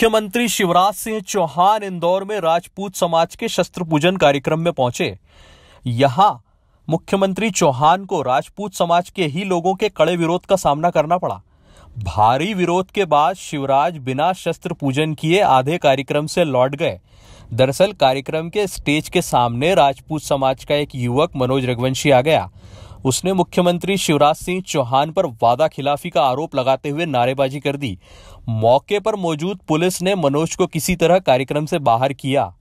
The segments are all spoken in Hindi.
मुख्यमंत्री शिवराज सिंह चौहान इंदौर में राजपूत समाज के शस्त्र पूजन कार्यक्रम में पहुंचे यहां मुख्यमंत्री चौहान को राजपूत समाज के ही लोगों के कड़े विरोध का सामना करना पड़ा भारी विरोध के बाद शिवराज बिना शस्त्र पूजन किए आधे कार्यक्रम से लौट गए दरअसल कार्यक्रम के स्टेज के सामने राजपूत समाज का एक युवक मनोज रघुवंशी आ गया उसने मुख्यमंत्री शिवराज सिंह चौहान पर वादा खिलाफी का आरोप लगाते हुए नारेबाजी कर दी मौके पर मौजूद पुलिस ने मनोज को किसी तरह कार्यक्रम से बाहर किया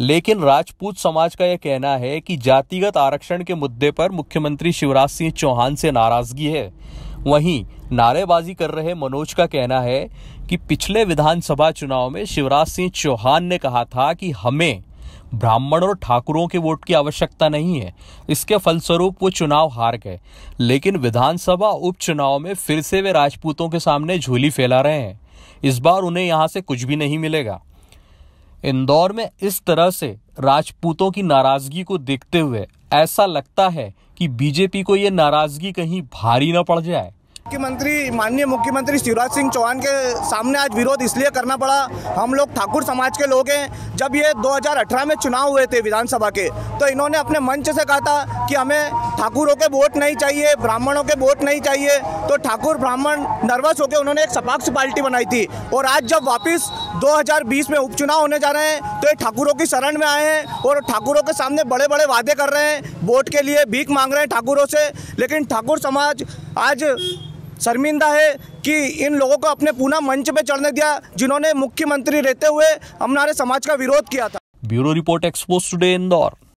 लेकिन राजपूत समाज का यह कहना है कि जातिगत आरक्षण के मुद्दे पर मुख्यमंत्री शिवराज सिंह चौहान से नाराजगी है वहीं नारेबाजी कर रहे मनोज का कहना है कि पिछले विधानसभा चुनाव में शिवराज सिंह चौहान ने कहा था कि हमें ब्राह्मण और ठाकुरों के वोट की आवश्यकता नहीं है इसके फलस्वरूप वो चुनाव हार गए लेकिन विधानसभा उपचुनाव में फिर से वे राजपूतों के सामने झूली फैला रहे हैं इस बार उन्हें यहाँ से कुछ भी नहीं मिलेगा इंदौर में इस तरह से राजपूतों की नाराजगी को देखते हुए ऐसा लगता है कि बीजेपी को ये नाराजगी कहीं भारी न पड़ जाए मुख्यमंत्री माननीय मुख्यमंत्री शिवराज सिंह चौहान के सामने आज विरोध इसलिए करना पड़ा हम लोग ठाकुर समाज के लोग हैं जब ये 2018 में चुनाव हुए थे विधानसभा के तो इन्होंने अपने मंच से कहा था कि हमें ठाकुरों के वोट नहीं चाहिए ब्राह्मणों के वोट नहीं चाहिए तो ठाकुर ब्राह्मण नर्वस होकर उन्होंने एक सपाक्ष पार्टी बनाई थी और आज जब वापिस 2020 में उपचुनाव होने जा रहे हैं तो ये ठाकुरों की शरण में आए हैं और ठाकुरों के सामने बड़े बड़े वादे कर रहे हैं वोट के लिए भीख मांग रहे हैं ठाकुरों से लेकिन ठाकुर समाज आज शर्मिंदा है कि इन लोगों को अपने पुनः मंच पे चढ़ने दिया जिन्होंने मुख्यमंत्री रहते हुए हमारे समाज का विरोध किया था bureau report Expose Today Indore